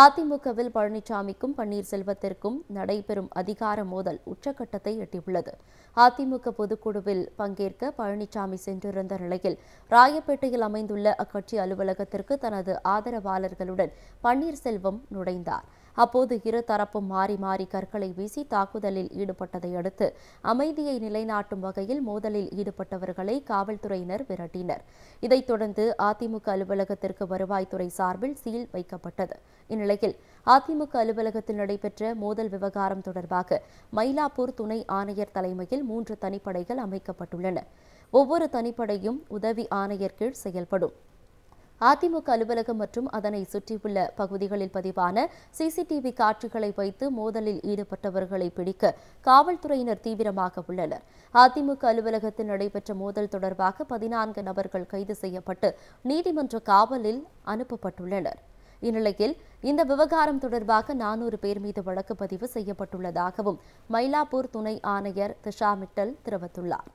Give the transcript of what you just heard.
அதிமுகவில் பழனிசாமிக்கும் பன்னீர்செல்வத்திற்கும் நடைபெறும் அதிகார மோதல் உச்சக்கட்டத்தை எட்டியுள்ளது அதிமுக பொதுக்குழுவில் பங்கேற்க பழனிசாமி சென்றிருந்த நிலையில் ராயப்பேட்டையில் அமைந்துள்ள அக்கட்சி அலுவலகத்திற்கு தனது ஆதரவாளர்களுடன் பன்னீர்செல்வம் நுழைந்தார் அப்போது இரு தரப்பும் மாறி மாறி கற்களை வீசி தாக்குதலில் ஈடுபட்டதை அடுத்து அமைதியை நிலைநாட்டும் வகையில் மோதலில் ஈடுபட்டவர்களை காவல்துறையினர் விரட்டினர் இதைத் தொடர்ந்து அதிமுக அலுவலகத்திற்கு வருவாய்த்துறை சார்பில் சீல் வைக்கப்பட்டது இந்நிலையில் அதிமுக அலுவலகத்தில் நடைபெற்ற மோதல் விவகாரம் தொடர்பாக மயிலாப்பூர் துணை ஆணையர் தலைமையில் மூன்று தனிப்படைகள் அமைக்கப்பட்டுள்ளன ஒவ்வொரு தனிப்படையும் உதவி ஆணையர் கீழ் செயல்படும் அதிமுக அலுவலகம் மற்றும் அதனை சுற்றியுள்ள பகுதிகளில் பதிவான சிசிடிவி காட்சிகளை வைத்து மோதலில் ஈடுபட்டவர்களை பிடிக்க காவல்துறையினர் தீவிரமாக உள்ளனர் அதிமுக அலுவலகத்தில் நடைபெற்ற மோதல் தொடர்பாக பதினான்கு நபர்கள் கைது செய்யப்பட்டு நீதிமன்ற காவலில் அனுப்பப்பட்டுள்ளனர் இந்நிலையில் இந்த விவகாரம் தொடர்பாக நானூறு பேர் மீது வழக்கு பதிவு செய்யப்பட்டுள்ளதாகவும் மயிலாப்பூர் துணை ஆணையர் திஷா மிட்டல் தெரிவித்துள்ளார்